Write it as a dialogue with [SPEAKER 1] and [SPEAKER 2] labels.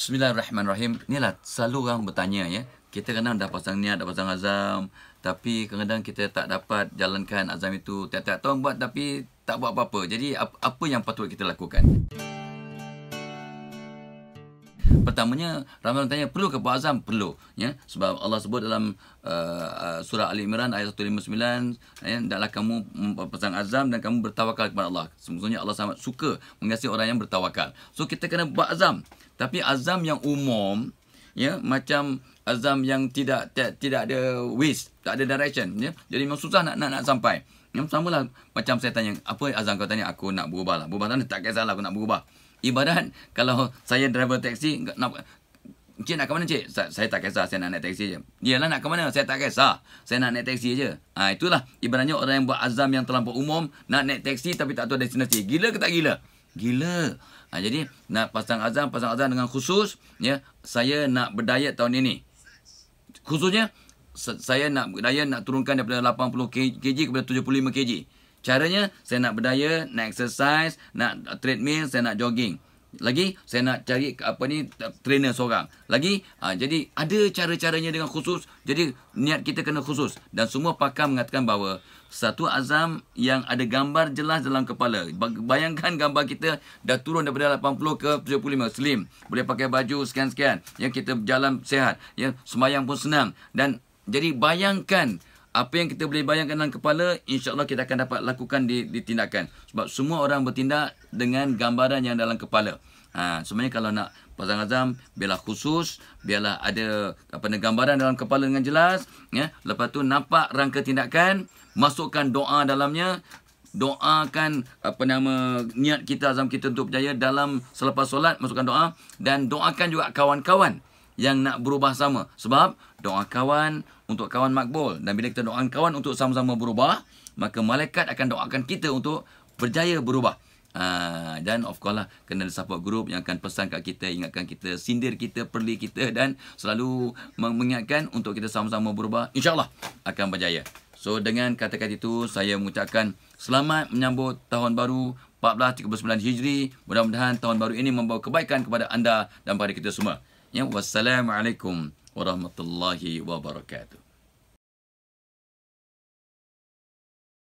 [SPEAKER 1] Bismillahirrahmanirrahim. Inilah selalu orang bertanya ya. Kita kadang dah pasang niat, dah pasang azam. Tapi kadang-kadang kita tak dapat jalankan azam itu. Tiap-tiap tahun buat tapi tak buat apa-apa. Jadi apa yang patut kita lakukan? Pertamanya ramai orang tanya perlu ke puasa azam? Perlu ya. Sebab Allah sebut dalam uh, uh surah Ali Imran ayat 159 ya, Daklah kamu pasang azam dan kamu bertawakal kepada Allah. Sebenarnya Allah sangat suka mengasihi orang yang bertawakal. So kita kena buat azam. Tapi azam yang umum ya macam azam yang tidak tidak, tidak ada wish, tak ada direction ya. Jadi memang susah nak nak nak sampai. Yang samalah macam saya tanya, apa azam kau tanya aku nak berubah lah. Berubah tak kisahlah aku nak berubah ibarat kalau saya driver taksi nak Cik nak ke mana cik? Sa- saya tak kisah, saya nak naik teksi je. Yalah nak ke mana? Saya tak kisah. Saya nak naik teksi je. Ha, itulah ibaratnya orang yang buat azam yang terlampau umum, nak naik teksi tapi tak tahu destinasi. Gila ke tak gila? Gila. Ha, jadi nak pasang azam, pasang azam dengan khusus, ya saya nak berdiet tahun ini. Khususnya, saya nak berdiet nak turunkan daripada 80 kg kepada 75 kg. Caranya, saya nak berdaya, nak exercise, nak treadmill, saya nak jogging. Lagi, saya nak cari apa ni trainer seorang. Lagi, aa, ha, jadi ada cara-caranya dengan khusus. Jadi, niat kita kena khusus. Dan semua pakar mengatakan bahawa satu azam yang ada gambar jelas dalam kepala. Bayangkan gambar kita dah turun daripada 80 ke 75. Slim. Boleh pakai baju sekian-sekian. Yang kita jalan sehat. Yang semayang pun senang. Dan jadi bayangkan apa yang kita boleh bayangkan dalam kepala insyaallah kita akan dapat lakukan di tindakan. sebab semua orang bertindak dengan gambaran yang dalam kepala ha sebenarnya kalau nak pasang azam biarlah khusus biarlah ada apa ni gambaran dalam kepala dengan jelas ya lepas tu nampak rangka tindakan masukkan doa dalamnya doakan apa nama niat kita azam kita untuk berjaya dalam selepas solat masukkan doa dan doakan juga kawan-kawan yang nak berubah sama. Sebab doa kawan untuk kawan makbul. Dan bila kita doa kawan untuk sama-sama berubah, maka malaikat akan doakan kita untuk berjaya berubah. Ha, dan of course lah kena ada support group yang akan pesan kat kita ingatkan kita sindir kita perli kita dan selalu mengingatkan untuk kita sama-sama berubah insyaAllah akan berjaya so dengan kata-kata itu saya mengucapkan selamat menyambut tahun baru 1439 Hijri mudah-mudahan tahun baru ini membawa kebaikan kepada anda dan kepada kita semua Ya, wassalamualaikum warahmatullahi wabarakatuh.